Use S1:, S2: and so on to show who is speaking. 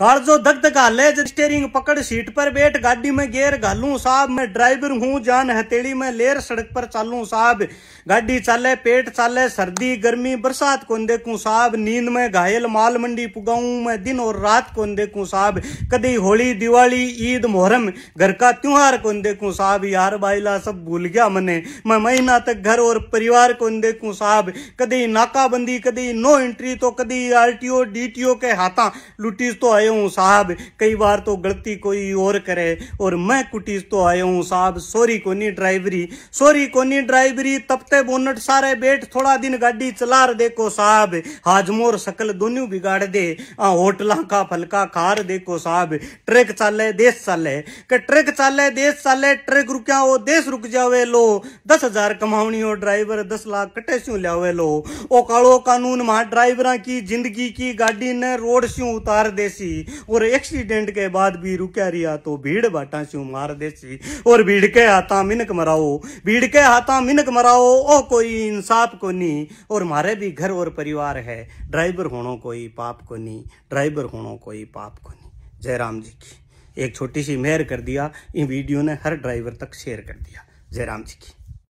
S1: कालजो दग का लेज स्टेयरिंग पकड़ सीट पर बैठ गाड़ी में गेर घालू साहब मैं ड्राइवर हूँ जान हथेली में लेर सड़क पर चालू साहब गाड़ी चाले पेट चाले सर्दी गर्मी बरसात कौन देखू साहब नींद में घायल माल मंडी पुगाऊ मैं दिन और रात कौन देखू साहब कदी होली दिवाली ईद मोहरम घर का त्योहार कौन देखू साहब यार बाइला सब भूल गया मने मैं महीना तक घर और परिवार कौन देखू साहब कदी नाकाबंदी कदी नो एंट्री तो कदी R T O D T O के हाथा लुटीज तो आयो आया हूँ साहब कई बार तो गलती कोई और करे और मैं कुटीज तो आयो हूँ साहब सॉरी कोनी ड्राइवरी सॉरी कोनी ड्राइवरी तपते बोनट सारे बैठ थोड़ा दिन गाड़ी चला देखो साहब हाजमोर सकल दोनों बिगाड़ दे होटला का फलका कार देखो साहब ट्रक चाले देश चाले के ट्रक चाले देश चाले ट्रक रुकिया हो देश रुक जावे लो दस हजार कमावनी हो ड्राइवर दस लाख कटे स्यू लियावे लो ओ कालो कानून महा ड्राइवर की जिंदगी की गाड़ी ने रोड सू उतार देसी देसी और एक्सीडेंट के बाद भी रुका रिया तो भीड़ बाटा चू मार देसी और भीड़ के हाथा मिनक मराओ भीड़ के हाथा मिनक मराओ ओ कोई इंसाफ को नी और मारे भी घर और परिवार है ड्राइवर होनो कोई पाप को नी ड्राइवर
S2: होनो कोई पाप को नी राम जी की एक छोटी सी मेहर कर दिया इन वीडियो ने हर ड्राइवर तक शेयर कर दिया जयराम जी की